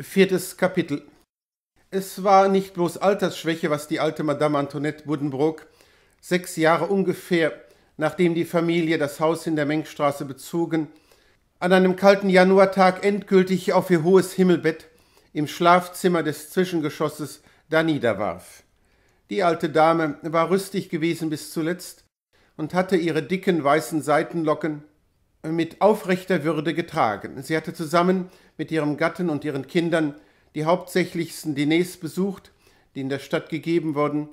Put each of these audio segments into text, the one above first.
Viertes Kapitel. Es war nicht bloß Altersschwäche, was die alte Madame Antoinette Buddenbrook sechs Jahre ungefähr, nachdem die Familie das Haus in der Mengstraße bezogen, an einem kalten Januartag endgültig auf ihr hohes Himmelbett im Schlafzimmer des Zwischengeschosses da niederwarf. Die alte Dame war rüstig gewesen bis zuletzt und hatte ihre dicken weißen Seitenlocken mit aufrechter Würde getragen. Sie hatte zusammen mit ihrem Gatten und ihren Kindern die hauptsächlichsten Diners besucht, die in der Stadt gegeben wurden,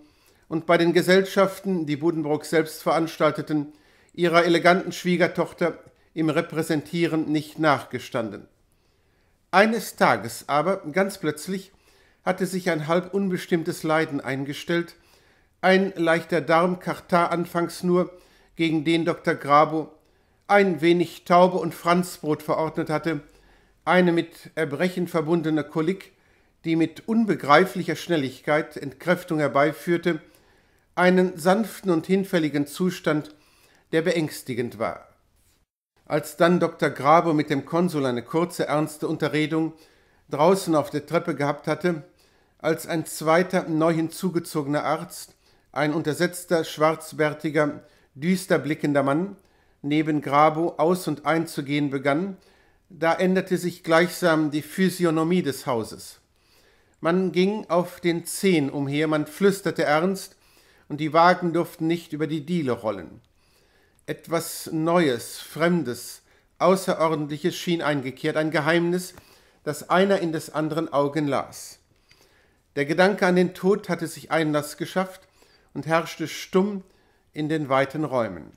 und bei den Gesellschaften, die Buddenbrook selbst veranstalteten, ihrer eleganten Schwiegertochter im Repräsentieren nicht nachgestanden. Eines Tages aber, ganz plötzlich, hatte sich ein halb unbestimmtes Leiden eingestellt, ein leichter Darmkartar anfangs nur, gegen den Dr. Grabo ein wenig Taube und Franzbrot verordnet hatte, eine mit Erbrechen verbundene Kolik, die mit unbegreiflicher Schnelligkeit Entkräftung herbeiführte, einen sanften und hinfälligen Zustand, der beängstigend war. Als dann Dr. Grabo mit dem Konsul eine kurze, ernste Unterredung draußen auf der Treppe gehabt hatte, als ein zweiter, neu hinzugezogener Arzt, ein untersetzter, schwarzbärtiger, düster blickender Mann, neben Grabo aus und einzugehen begann, da änderte sich gleichsam die Physiognomie des Hauses. Man ging auf den Zehen umher, man flüsterte ernst, und die Wagen durften nicht über die Diele rollen. Etwas Neues, Fremdes, Außerordentliches schien eingekehrt, ein Geheimnis, das einer in des anderen Augen las. Der Gedanke an den Tod hatte sich Einlass geschafft und herrschte stumm in den weiten Räumen.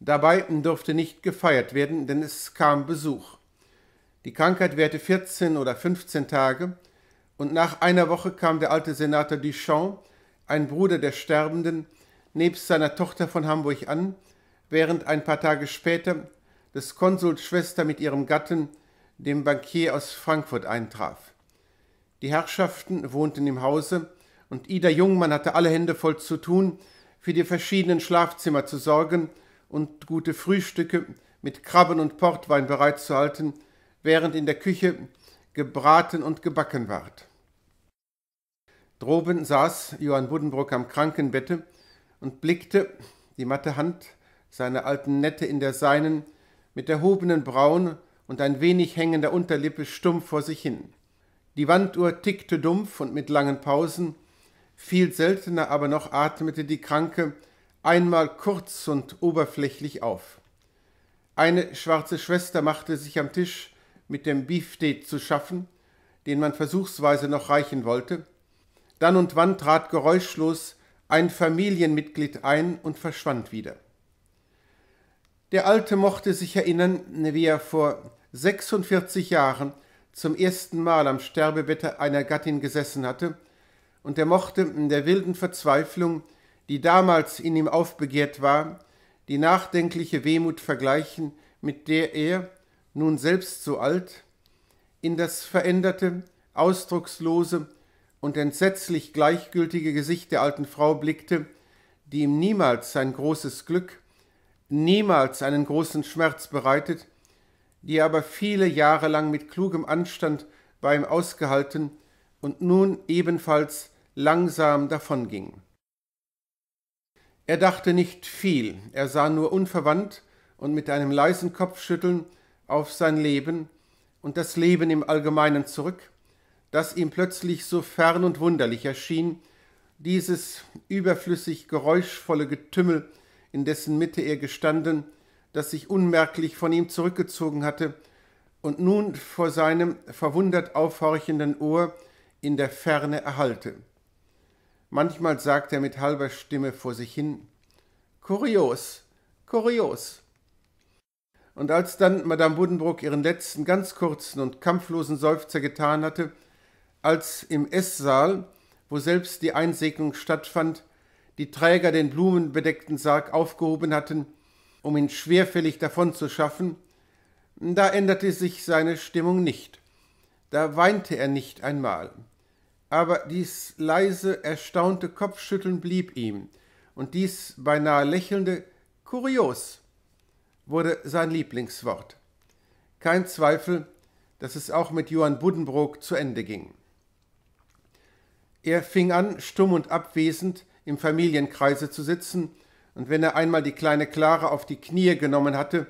Dabei durfte nicht gefeiert werden, denn es kam Besuch. Die Krankheit währte 14 oder 15 Tage und nach einer Woche kam der alte Senator Duchamp, ein Bruder der Sterbenden, nebst seiner Tochter von Hamburg an, während ein paar Tage später des Konsuls Schwester mit ihrem Gatten, dem Bankier aus Frankfurt, eintraf. Die Herrschaften wohnten im Hause und Ida Jungmann hatte alle Hände voll zu tun, für die verschiedenen Schlafzimmer zu sorgen und gute Frühstücke mit Krabben und Portwein bereitzuhalten, während in der Küche gebraten und gebacken ward. Droben saß Johann Buddenbrook am Krankenbette und blickte, die matte Hand seiner alten Nette in der seinen, mit erhobenen Brauen und ein wenig hängender Unterlippe stumm vor sich hin. Die Wanduhr tickte dumpf und mit langen Pausen, viel seltener aber noch atmete die kranke, einmal kurz und oberflächlich auf. Eine schwarze Schwester machte sich am Tisch mit dem Beefsteak zu schaffen, den man versuchsweise noch reichen wollte. Dann und wann trat geräuschlos ein Familienmitglied ein und verschwand wieder. Der Alte mochte sich erinnern, wie er vor 46 Jahren zum ersten Mal am Sterbebette einer Gattin gesessen hatte, und er mochte in der wilden Verzweiflung die damals in ihm aufbegehrt war, die nachdenkliche Wehmut vergleichen, mit der er, nun selbst so alt, in das veränderte, ausdruckslose und entsetzlich gleichgültige Gesicht der alten Frau blickte, die ihm niemals ein großes Glück, niemals einen großen Schmerz bereitet, die aber viele Jahre lang mit klugem Anstand bei ihm ausgehalten und nun ebenfalls langsam davonging. Er dachte nicht viel, er sah nur unverwandt und mit einem leisen Kopfschütteln auf sein Leben und das Leben im Allgemeinen zurück, das ihm plötzlich so fern und wunderlich erschien, dieses überflüssig geräuschvolle Getümmel, in dessen Mitte er gestanden, das sich unmerklich von ihm zurückgezogen hatte und nun vor seinem verwundert aufhorchenden Ohr in der Ferne erhalte. Manchmal sagt er mit halber Stimme vor sich hin Kurios, kurios. Und als dann Madame Buddenbrook ihren letzten ganz kurzen und kampflosen Seufzer getan hatte, als im Esssaal, wo selbst die Einsegnung stattfand, die Träger den blumenbedeckten Sarg aufgehoben hatten, um ihn schwerfällig davonzuschaffen, da änderte sich seine Stimmung nicht, da weinte er nicht einmal aber dies leise, erstaunte Kopfschütteln blieb ihm, und dies beinahe lächelnde Kurios wurde sein Lieblingswort. Kein Zweifel, dass es auch mit Johann Buddenbrook zu Ende ging. Er fing an, stumm und abwesend im Familienkreise zu sitzen, und wenn er einmal die kleine Klara auf die Knie genommen hatte,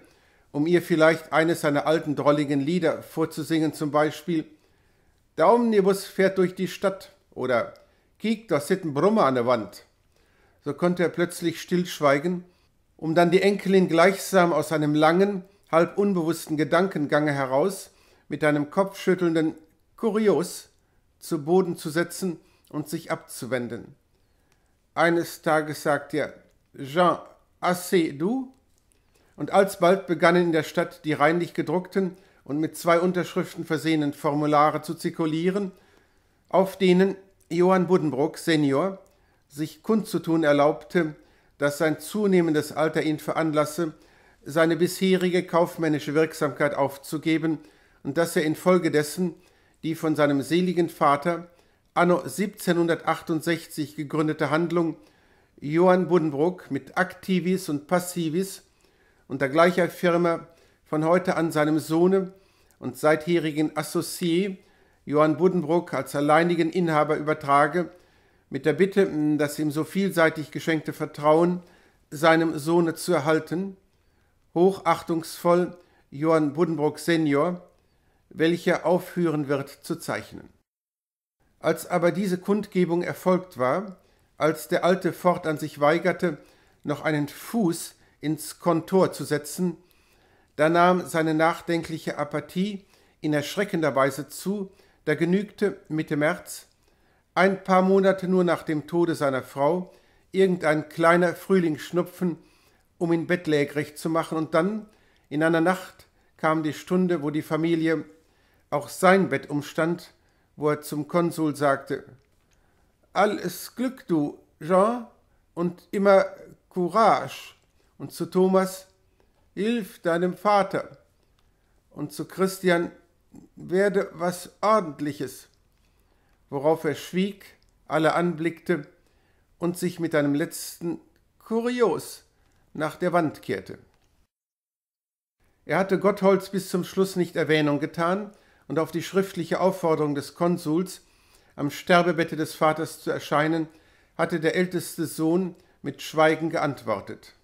um ihr vielleicht eines seiner alten drolligen Lieder vorzusingen zum Beispiel, der Omnibus fährt durch die Stadt oder Kiek, da sitzt ein Brummer an der Wand. So konnte er plötzlich stillschweigen, um dann die Enkelin gleichsam aus einem langen, halb unbewussten Gedankengange heraus mit einem kopfschüttelnden Kurios zu Boden zu setzen und sich abzuwenden. Eines Tages sagt er, Jean, assez du? Und alsbald begannen in der Stadt die reinlich gedruckten, und mit zwei Unterschriften versehenen Formulare zu zirkulieren, auf denen Johann Buddenbrook Senior sich kundzutun erlaubte, dass sein zunehmendes Alter ihn veranlasse, seine bisherige kaufmännische Wirksamkeit aufzugeben und dass er infolgedessen die von seinem seligen Vater anno 1768 gegründete Handlung Johann Buddenbrook mit Aktivis und Passivis unter gleicher Firma von heute an seinem Sohne und seitherigen Associe Johann Buddenbrook als alleinigen Inhaber übertrage, mit der Bitte, das ihm so vielseitig geschenkte Vertrauen seinem Sohne zu erhalten, hochachtungsvoll Johann Buddenbrook Senior, welcher aufhören wird zu zeichnen. Als aber diese Kundgebung erfolgt war, als der Alte fortan sich weigerte, noch einen Fuß ins Kontor zu setzen, da nahm seine nachdenkliche Apathie in erschreckender Weise zu, da genügte Mitte März, ein paar Monate nur nach dem Tode seiner Frau, irgendein kleiner Frühlingsschnupfen, um ihn bettlägerig zu machen, und dann, in einer Nacht, kam die Stunde, wo die Familie auch sein Bett umstand, wo er zum Konsul sagte, Alles Glück, du, Jean, und immer Courage, und zu Thomas, hilf deinem Vater. Und zu Christian, werde was Ordentliches. Worauf er schwieg, alle anblickte und sich mit einem letzten Kurios nach der Wand kehrte. Er hatte Gottholz bis zum Schluss nicht Erwähnung getan und auf die schriftliche Aufforderung des Konsuls, am Sterbebette des Vaters zu erscheinen, hatte der älteste Sohn mit Schweigen geantwortet.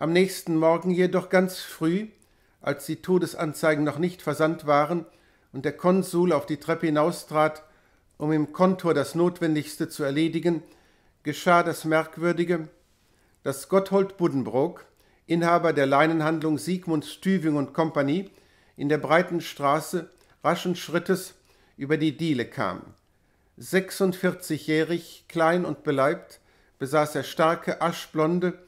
Am nächsten Morgen jedoch ganz früh, als die Todesanzeigen noch nicht versandt waren und der Konsul auf die Treppe hinaustrat, um im Kontor das Notwendigste zu erledigen, geschah das Merkwürdige, dass Gotthold Buddenbrook, Inhaber der Leinenhandlung Siegmund Stüving und Kompanie, in der breiten Straße raschen Schrittes über die Diele kam. 46-jährig, klein und beleibt, besaß er starke, aschblonde,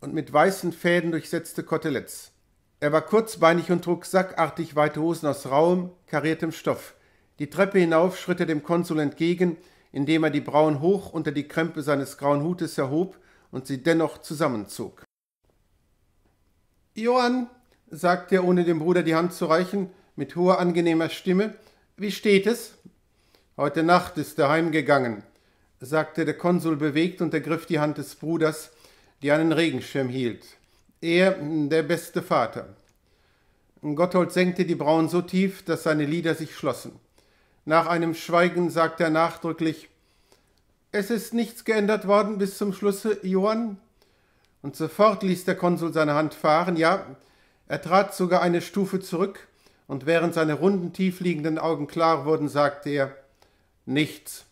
und mit weißen Fäden durchsetzte Koteletts. Er war kurzbeinig und trug sackartig weite Hosen aus rauem, kariertem Stoff. Die Treppe hinauf schritt er dem Konsul entgegen, indem er die Brauen hoch unter die Krempe seines grauen Hutes erhob und sie dennoch zusammenzog. Johann, sagte er, ohne dem Bruder die Hand zu reichen, mit hoher, angenehmer Stimme, wie steht es? Heute Nacht ist er heimgegangen, sagte der Konsul bewegt und ergriff die Hand des Bruders, die einen Regenschirm hielt. Er, der beste Vater. Gotthold senkte die Brauen so tief, dass seine Lider sich schlossen. Nach einem Schweigen sagte er nachdrücklich, es ist nichts geändert worden bis zum Schlusse, Johann. Und sofort ließ der Konsul seine Hand fahren, ja, er trat sogar eine Stufe zurück, und während seine runden, tiefliegenden Augen klar wurden, sagte er Nichts.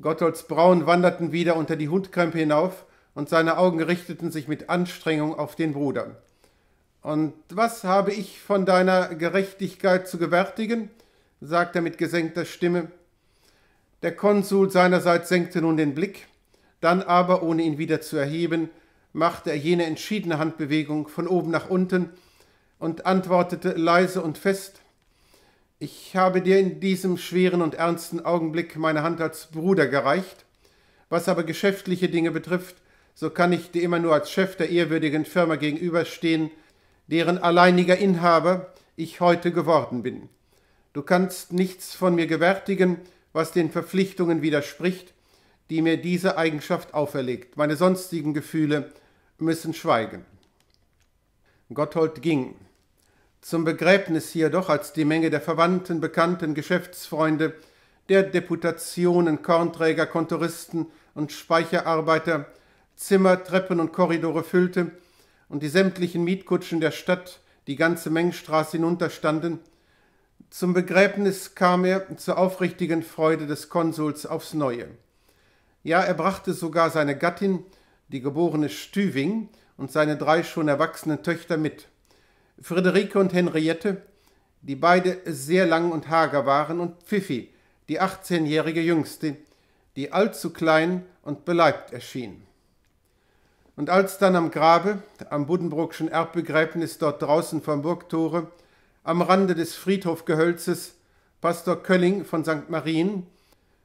Gottholds Brauen wanderten wieder unter die Hutkrempe hinauf, und seine Augen richteten sich mit Anstrengung auf den Bruder. Und was habe ich von deiner Gerechtigkeit zu gewärtigen? sagte er mit gesenkter Stimme. Der Konsul seinerseits senkte nun den Blick, dann aber, ohne ihn wieder zu erheben, machte er jene entschiedene Handbewegung von oben nach unten und antwortete leise und fest Ich habe dir in diesem schweren und ernsten Augenblick meine Hand als Bruder gereicht, was aber geschäftliche Dinge betrifft, so kann ich dir immer nur als Chef der ehrwürdigen Firma gegenüberstehen, deren alleiniger Inhaber ich heute geworden bin. Du kannst nichts von mir gewärtigen, was den Verpflichtungen widerspricht, die mir diese Eigenschaft auferlegt. Meine sonstigen Gefühle müssen schweigen. Gotthold ging. Zum Begräbnis jedoch, als die Menge der Verwandten, Bekannten, Geschäftsfreunde, der Deputationen, Kornträger, Kontoristen und Speicherarbeiter Zimmer, Treppen und Korridore füllte und die sämtlichen Mietkutschen der Stadt die ganze Mengstraße hinunterstanden. Zum Begräbnis kam er zur aufrichtigen Freude des Konsuls aufs Neue. Ja, er brachte sogar seine Gattin, die geborene Stüving, und seine drei schon erwachsenen Töchter mit. Friederike und Henriette, die beide sehr lang und hager waren, und Pfiffi, die 18-jährige Jüngste, die allzu klein und beleibt erschien. Und als dann am Grabe, am Buddenbrookschen Erbbegräbnis dort draußen vom Burgtore, am Rande des Friedhofgehölzes, Pastor Kölling von St. Marien,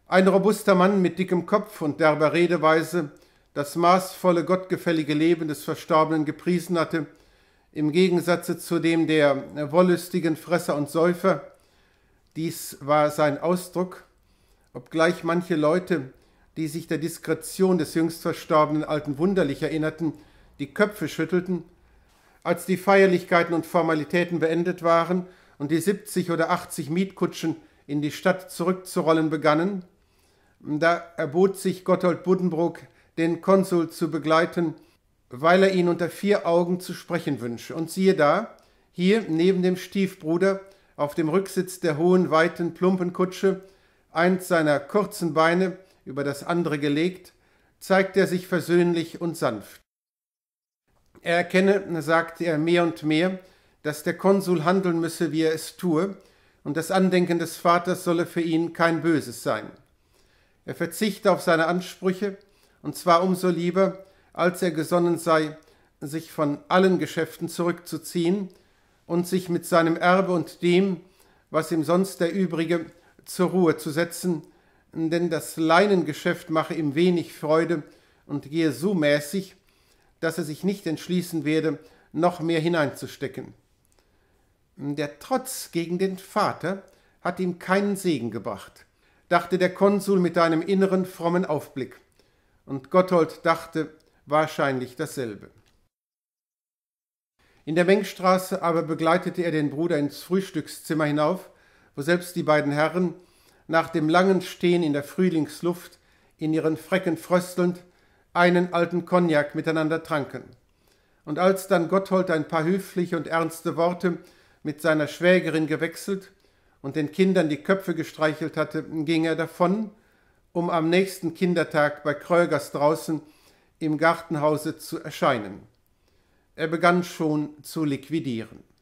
ein robuster Mann mit dickem Kopf und derber Redeweise, das maßvolle, gottgefällige Leben des Verstorbenen gepriesen hatte, im Gegensatze zu dem der wollüstigen Fresser und Säufer. Dies war sein Ausdruck, obgleich manche Leute die sich der Diskretion des jüngst verstorbenen Alten wunderlich erinnerten, die Köpfe schüttelten, als die Feierlichkeiten und Formalitäten beendet waren und die 70 oder 80 Mietkutschen in die Stadt zurückzurollen begannen, da erbot sich Gotthold Buddenbrook, den Konsul zu begleiten, weil er ihn unter vier Augen zu sprechen wünsche. Und siehe da, hier neben dem Stiefbruder, auf dem Rücksitz der hohen, weiten, plumpen Kutsche, eins seiner kurzen Beine über das andere gelegt, zeigt er sich versöhnlich und sanft. Er erkenne, sagte er mehr und mehr, dass der Konsul handeln müsse, wie er es tue, und das Andenken des Vaters solle für ihn kein Böses sein. Er verzichte auf seine Ansprüche, und zwar umso lieber, als er gesonnen sei, sich von allen Geschäften zurückzuziehen und sich mit seinem Erbe und dem, was ihm sonst der Übrige, zur Ruhe zu setzen denn das Leinengeschäft mache ihm wenig Freude und gehe so mäßig, dass er sich nicht entschließen werde, noch mehr hineinzustecken. Der Trotz gegen den Vater hat ihm keinen Segen gebracht, dachte der Konsul mit einem inneren frommen Aufblick, und Gotthold dachte wahrscheinlich dasselbe. In der Mengstraße aber begleitete er den Bruder ins Frühstückszimmer hinauf, wo selbst die beiden Herren, nach dem langen Stehen in der Frühlingsluft, in ihren Frecken fröstelnd, einen alten Cognac miteinander tranken. Und als dann Gotthold ein paar höfliche und ernste Worte mit seiner Schwägerin gewechselt und den Kindern die Köpfe gestreichelt hatte, ging er davon, um am nächsten Kindertag bei Krögers draußen im Gartenhause zu erscheinen. Er begann schon zu liquidieren.